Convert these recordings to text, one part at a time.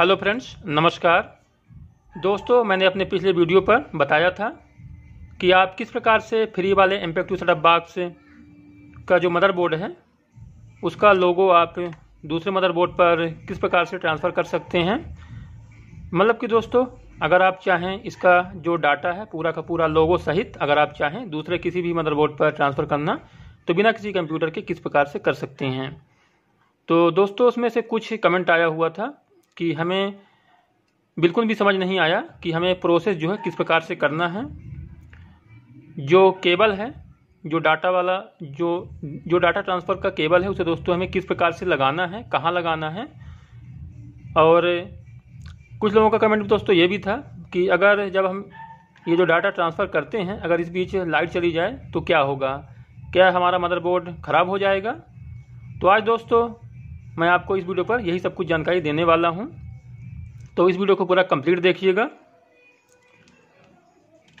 hello friends नमस्कार दोस्तों मैंने अपने पिछले वीडियो पर बताया था कि आप किस प्रकार से फ्री वाले एम्पेक्टिव सेटअप बॉक्स का जो मदरबोर्ड है उसका लोगो आप दूसरे मदरबोर्ड पर किस प्रकार से ट्रांसफ़र कर सकते हैं मतलब कि दोस्तों अगर आप चाहें इसका जो डाटा है पूरा का पूरा लोगो सहित अगर आप चाहें दूसरे किसी भी मदरबोर्ड पर ट्रांसफ़र करना तो बिना किसी कंप्यूटर के किस प्रकार से कर सकते हैं तो दोस्तों उसमें से कुछ कमेंट आया हुआ था कि हमें बिल्कुल भी समझ नहीं आया कि हमें प्रोसेस जो है किस प्रकार से करना है जो केबल है जो डाटा वाला जो जो डाटा ट्रांसफ़र का केबल है उसे दोस्तों हमें किस प्रकार से लगाना है कहाँ लगाना है और कुछ लोगों का कमेंट दोस्तों ये भी था कि अगर जब हम ये जो डाटा ट्रांसफ़र करते हैं अगर इस बीच लाइट चली जाए तो क्या होगा क्या हमारा मदरबोर्ड ख़राब हो जाएगा तो आज दोस्तों मैं आपको इस वीडियो पर यही सब कुछ जानकारी देने वाला हूँ तो इस वीडियो को पूरा कंप्लीट देखिएगा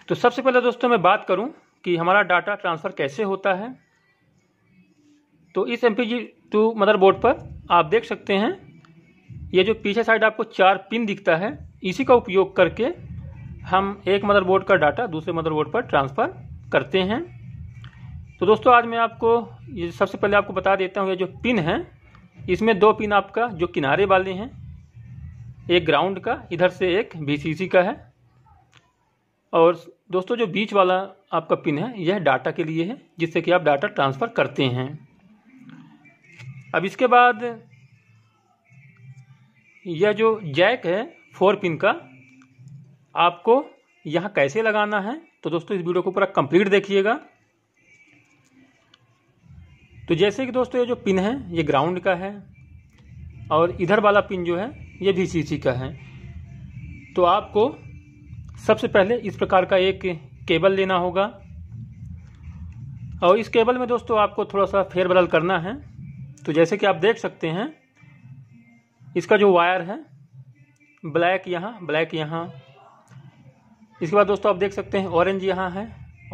तो सबसे पहले दोस्तों मैं बात करूँ कि हमारा डाटा ट्रांसफ़र कैसे होता है तो इस एम पी टू मदरबोर्ड पर आप देख सकते हैं ये जो पीछे साइड आपको चार पिन दिखता है इसी का उपयोग करके हम एक मदरबोर्ड का डाटा दूसरे मदरबोर्ड पर ट्रांसफ़र करते हैं तो दोस्तों आज मैं आपको ये सबसे पहले आपको बता देता हूँ ये जो पिन है इसमें दो पिन आपका जो किनारे वाले हैं एक ग्राउंड का इधर से एक वी का है और दोस्तों जो बीच वाला आपका पिन है यह डाटा के लिए है जिससे कि आप डाटा ट्रांसफ़र करते हैं अब इसके बाद यह जो जैक है फोर पिन का आपको यहाँ कैसे लगाना है तो दोस्तों इस वीडियो को पूरा कंप्लीट देखिएगा तो जैसे कि दोस्तों ये जो पिन है ये ग्राउंड का है और इधर वाला पिन जो है ये भी सी का है तो आपको सबसे पहले इस प्रकार का एक केबल लेना होगा और इस केबल में दोस्तों आपको थोड़ा सा फेर बदल करना है तो जैसे कि आप देख सकते हैं इसका जो वायर है ब्लैक यहाँ ब्लैक यहाँ इसके बाद दोस्तों आप देख सकते हैं ऑरेंज यहाँ है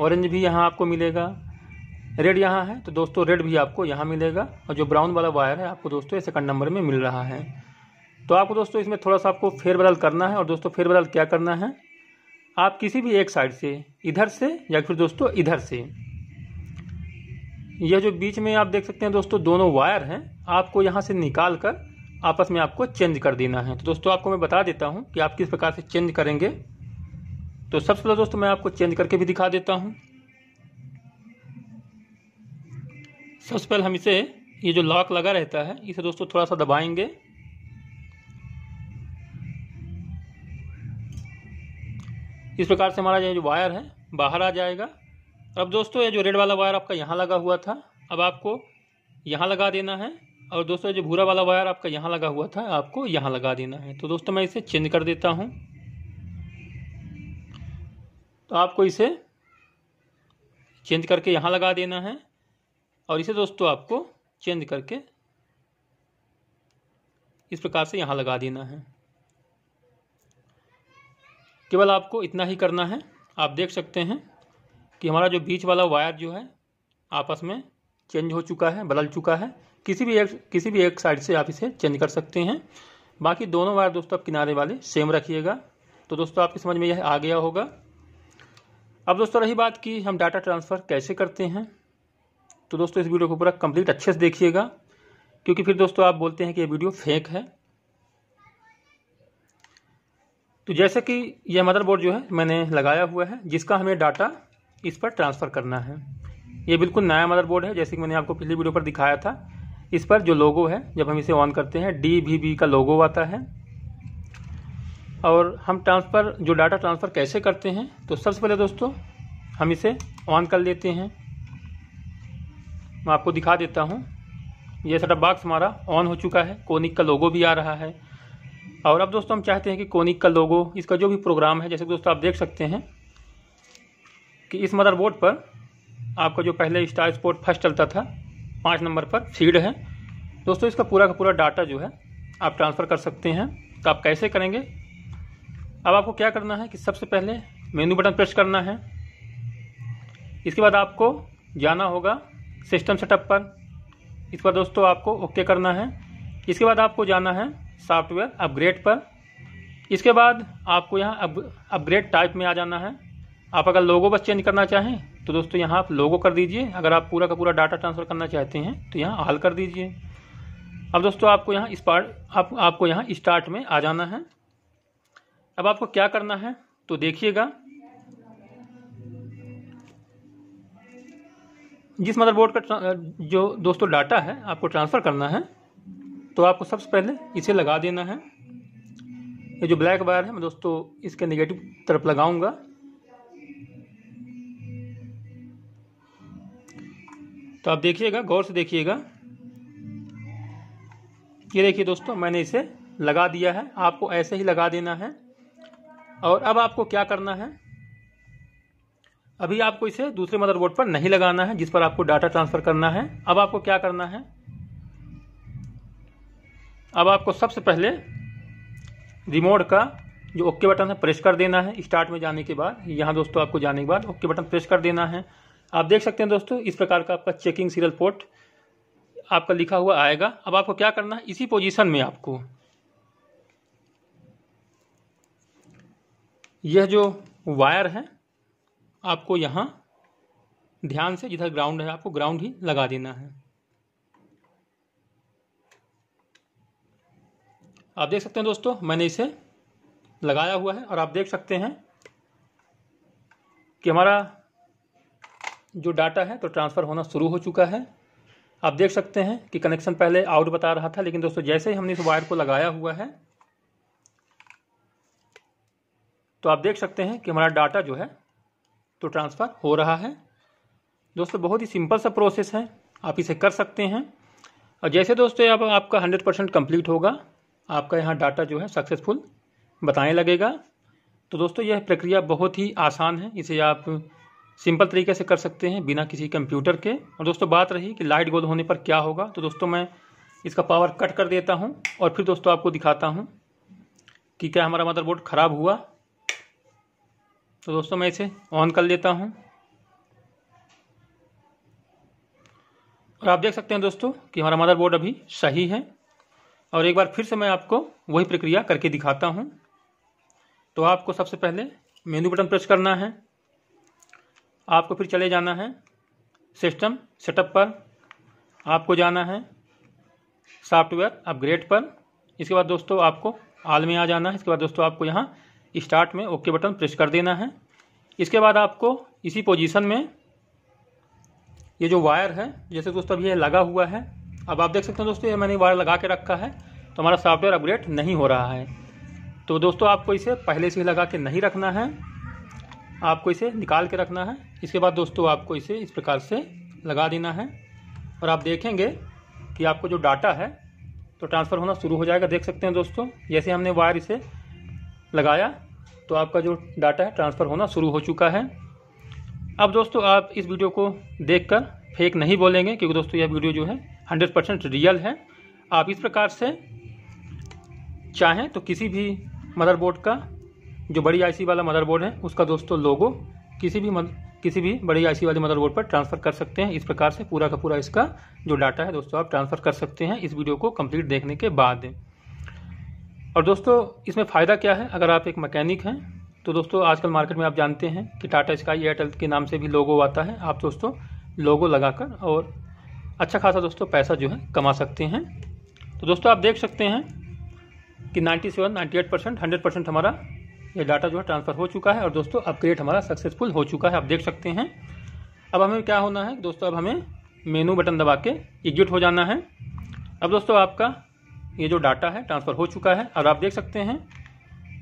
ऑरेंज भी यहाँ आपको मिलेगा रेड यहाँ है तो दोस्तों रेड भी आपको यहाँ मिलेगा और जो ब्राउन वाला वायर है आपको दोस्तों ये सेकंड नंबर में मिल रहा है तो आपको दोस्तों इसमें थोड़ा सा आपको फेरबदल करना है और दोस्तों फेरबदल क्या करना है आप किसी भी एक साइड से इधर से या फिर दोस्तों इधर से यह जो बीच में आप देख सकते हैं दोस्तों दोनों वायर हैं आपको यहाँ से निकाल कर आपस में आपको चेंज कर देना है तो दोस्तों आपको मैं बता देता हूँ कि आप किस प्रकार से चेंज करेंगे तो सबसे पहले दोस्तों मैं आपको चेंज करके भी दिखा देता हूँ सबसे पहले हम इसे ये जो लॉक लगा रहता है इसे दोस्तों थोड़ा सा दबाएंगे इस प्रकार से हमारा ये जो वायर है बाहर आ जाएगा अब दोस्तों ये जो रेड वाला वायर आपका यहाँ लगा हुआ था अब आपको यहाँ लगा देना है और दोस्तों जो भूरा वाला वायर आपका यहाँ लगा हुआ था आपको यहाँ लगा देना है तो दोस्तों मैं इसे चेंज कर देता हूँ तो आपको इसे चेंज करके यहाँ लगा देना है और इसे दोस्तों आपको चेंज करके इस प्रकार से यहाँ लगा देना है केवल आपको इतना ही करना है आप देख सकते हैं कि हमारा जो बीच वाला वायर जो है आपस में चेंज हो चुका है बदल चुका है किसी भी एक किसी भी एक साइड से आप इसे चेंज कर सकते हैं बाकी दोनों वायर दोस्तों आप किनारे वाले सेम रखिएगा तो दोस्तों आपकी समझ में यह आ गया होगा अब दोस्तों रही बात कि हम डाटा ट्रांसफ़र कैसे करते हैं तो दोस्तों इस वीडियो को पूरा कंप्लीट अच्छे से देखिएगा क्योंकि फिर दोस्तों आप बोलते हैं कि ये वीडियो फेक है तो जैसे कि यह मदरबोर्ड जो है मैंने लगाया हुआ है जिसका हमें डाटा इस पर ट्रांसफ़र करना है ये बिल्कुल नया मदरबोर्ड है जैसे कि मैंने आपको पिछली वीडियो पर दिखाया था इस पर जो लोगो है जब हम इसे ऑन करते हैं डी बी बी का लोगो आता है और हम ट्रांसफ़र जो डाटा ट्रांसफ़र कैसे करते हैं तो सबसे पहले दोस्तों हम इसे ऑन कर लेते हैं मैं आपको दिखा देता हूँ ये सेटअप बॉक्स हमारा ऑन हो चुका है कोनिक का लोगो भी आ रहा है और अब दोस्तों हम चाहते हैं कि कोनिक का लोगो इसका जो भी प्रोग्राम है जैसे दोस्तों आप देख सकते हैं कि इस मदरबोर्ड पर आपका जो पहले स्टार स्पोर्ट फर्स्ट चलता था पाँच नंबर पर सीड है दोस्तों इसका पूरा का पूरा डाटा जो है आप ट्रांसफ़र कर सकते हैं तो आप कैसे करेंगे अब आपको क्या करना है कि सबसे पहले मेन्यू बटन प्रेस करना है इसके बाद आपको जाना होगा सिस्टम सेटअप पर इस पर दोस्तों आपको ओके करना है इसके बाद आपको जाना है सॉफ्टवेयर अपग्रेड पर इसके बाद आपको यहाँ अपग्रेड टाइप में आ जाना है आप अगर लोगो बस चेंज करना चाहें तो दोस्तों यहाँ आप लोगो कर दीजिए अगर आप पूरा का पूरा डाटा ट्रांसफ़र करना चाहते हैं तो यहाँ हल कर दीजिए अब दोस्तों आपको यहाँ इस पार्ट आप, आपको यहाँ स्टार्ट में आ जाना है अब आपको क्या करना है तो देखिएगा जिस मदरबोर्ड का जो दोस्तों डाटा है आपको ट्रांसफ़र करना है तो आपको सबसे पहले इसे लगा देना है ये जो ब्लैक वायर है मैं दोस्तों इसके नेगेटिव तरफ लगाऊंगा तो आप देखिएगा गौर से देखिएगा ये देखिए दोस्तों मैंने इसे लगा दिया है आपको ऐसे ही लगा देना है और अब आपको क्या करना है अभी आपको इसे दूसरे मदरबोर्ड पर नहीं लगाना है जिस पर आपको डाटा ट्रांसफ़र करना है अब आपको क्या करना है अब आपको सबसे पहले रिमोट का जो ओके बटन है प्रेस कर देना है स्टार्ट में जाने के बाद यहाँ दोस्तों आपको जाने के बाद ओके बटन प्रेस कर देना है आप देख सकते हैं दोस्तों इस प्रकार का आपका चेकिंग सीरियल पोर्ट आपका लिखा हुआ आएगा अब आपको क्या करना है इसी पोजीशन में आपको यह जो वायर है आपको यहाँ ध्यान से जिधर ग्राउंड है आपको ग्राउंड ही लगा देना है आप देख सकते हैं दोस्तों मैंने इसे लगाया हुआ है और आप देख सकते हैं कि हमारा जो डाटा है तो ट्रांसफ़र होना शुरू हो चुका है आप देख सकते हैं कि कनेक्शन पहले आउट बता रहा था लेकिन दोस्तों जैसे ही हमने इस वायर को लगाया हुआ है तो आप देख सकते हैं कि हमारा डाटा जो है तो ट्रांसफ़र हो रहा है दोस्तों बहुत ही सिंपल सा प्रोसेस है आप इसे कर सकते हैं और जैसे दोस्तों अब आपका हंड्रेड परसेंट कम्प्लीट होगा आपका यहाँ डाटा जो है सक्सेसफुल बताने लगेगा तो दोस्तों यह प्रक्रिया बहुत ही आसान है इसे आप सिंपल तरीके से कर सकते हैं बिना किसी कंप्यूटर के और दोस्तों बात रही कि लाइट गोल होने पर क्या होगा तो दोस्तों मैं इसका पावर कट कर देता हूँ और फिर दोस्तों आपको दिखाता हूँ कि क्या हमारा मदरबोर्ड ख़राब हुआ तो दोस्तों मैं इसे ऑन कर लेता हूँ और आप देख सकते हैं दोस्तों कि हमारा मदरबोर्ड अभी सही है और एक बार फिर से मैं आपको वही प्रक्रिया करके दिखाता हूँ तो आपको सबसे पहले मेन्यू बटन प्रेस करना है आपको फिर चले जाना है सिस्टम सेटअप पर आपको जाना है सॉफ्टवेयर अपग्रेड पर इसके बाद दोस्तों आपको आल में आ जाना है इसके बाद दोस्तों आपको यहाँ स्टार्ट में ओके बटन प्रेस कर देना है इसके बाद आपको इसी पोजीशन में ये जो वायर है जैसे दोस्तों अभी ये लगा हुआ है अब आप देख सकते हैं दोस्तों ये मैंने वायर लगा के रखा है तो हमारा सॉफ्टवेयर अपग्रेड नहीं हो रहा है तो दोस्तों आपको इसे पहले से ही लगा के नहीं रखना है आपको इसे निकाल के रखना है इसके बाद दोस्तों आपको इसे इस प्रकार से लगा देना है और आप देखेंगे कि आपको जो डाटा है तो ट्रांसफ़र होना शुरू हो जाएगा देख सकते हैं दोस्तों जैसे हमने वायर इसे लगाया तो आपका जो डाटा है ट्रांसफ़र होना शुरू हो चुका है अब दोस्तों आप इस वीडियो को देखकर फेक नहीं बोलेंगे क्योंकि दोस्तों यह वीडियो जो है 100 परसेंट रियल है आप इस प्रकार से चाहें तो किसी भी मदरबोर्ड का जो बड़ी आईसी वाला मदरबोर्ड है उसका दोस्तों लोगो किसी भी मद, किसी भी बड़ी आईसी वाले मदरबोर्ड पर ट्रांसफ़र कर सकते हैं इस प्रकार से पूरा का पूरा इसका जो डाटा है दोस्तों आप ट्रांसफ़र कर सकते हैं इस वीडियो को कंप्लीट देखने के बाद और दोस्तों इसमें फ़ायदा क्या है अगर आप एक मैकेनिक हैं तो दोस्तों आजकल मार्केट में आप जानते हैं कि टाटा स्काई एयरटेल के नाम से भी लोगो आता है आप दोस्तों लोगो लगाकर और अच्छा खासा दोस्तों पैसा जो है कमा सकते हैं तो दोस्तों आप देख सकते हैं कि 97, 98 परसेंट हंड्रेड परसेंट हमारा ये डाटा जो है ट्रांसफ़र हो चुका है और दोस्तों अपग्रेड हमारा सक्सेसफुल हो चुका है आप देख सकते हैं अब हमें क्या होना है दोस्तों अब हमें मेनू बटन दबा के एग्जिट हो जाना है अब दोस्तों आपका ये जो डाटा है ट्रांसफ़र हो चुका है और आप देख सकते हैं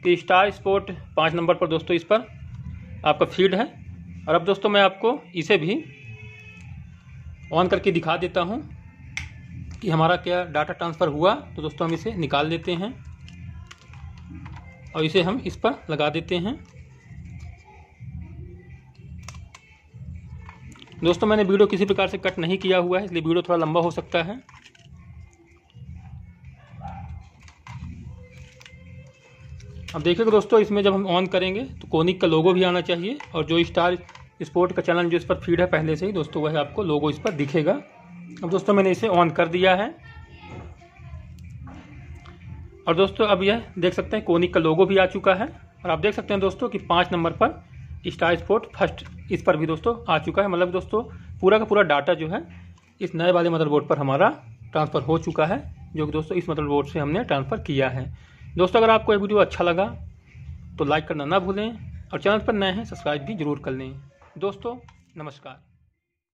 कि स्टार स्पोर्ट पाँच नंबर पर दोस्तों इस पर आपका फीड है और अब दोस्तों मैं आपको इसे भी ऑन करके दिखा देता हूँ कि हमारा क्या डाटा ट्रांसफ़र हुआ तो दोस्तों हम इसे निकाल देते हैं और इसे हम इस पर लगा देते हैं दोस्तों मैंने वीडियो किसी प्रकार से कट नहीं किया हुआ है इसलिए वीडियो थोड़ा लंबा हो सकता है अब देखेगा दोस्तों इसमें जब हम ऑन करेंगे तो कोनिक का लोगो भी आना चाहिए और जो स्टार स्पोर्ट का चैनल जो इस पर फीड है पहले से ही दोस्तों वह आपको लोगो इस पर दिखेगा अब दोस्तों मैंने इसे ऑन कर दिया है और दोस्तों अब यह देख सकते हैं कोनिक का लोगो भी आ चुका है और आप देख सकते हैं दोस्तों कि पाँच नंबर पर स्टार स्पोर्ट फर्स्ट इस पर भी दोस्तों आ चुका है मतलब दोस्तों पूरा का पूरा डाटा जो है इस नए वाले मदरबोर्ड पर हमारा ट्रांसफ़र हो चुका है जो कि दोस्तों इस मदरबोर्ड से हमने ट्रांसफ़र किया है दोस्तों अगर आपको यह वीडियो अच्छा लगा तो लाइक करना ना भूलें और चैनल पर नए हैं सब्सक्राइब भी जरूर कर लें दोस्तों नमस्कार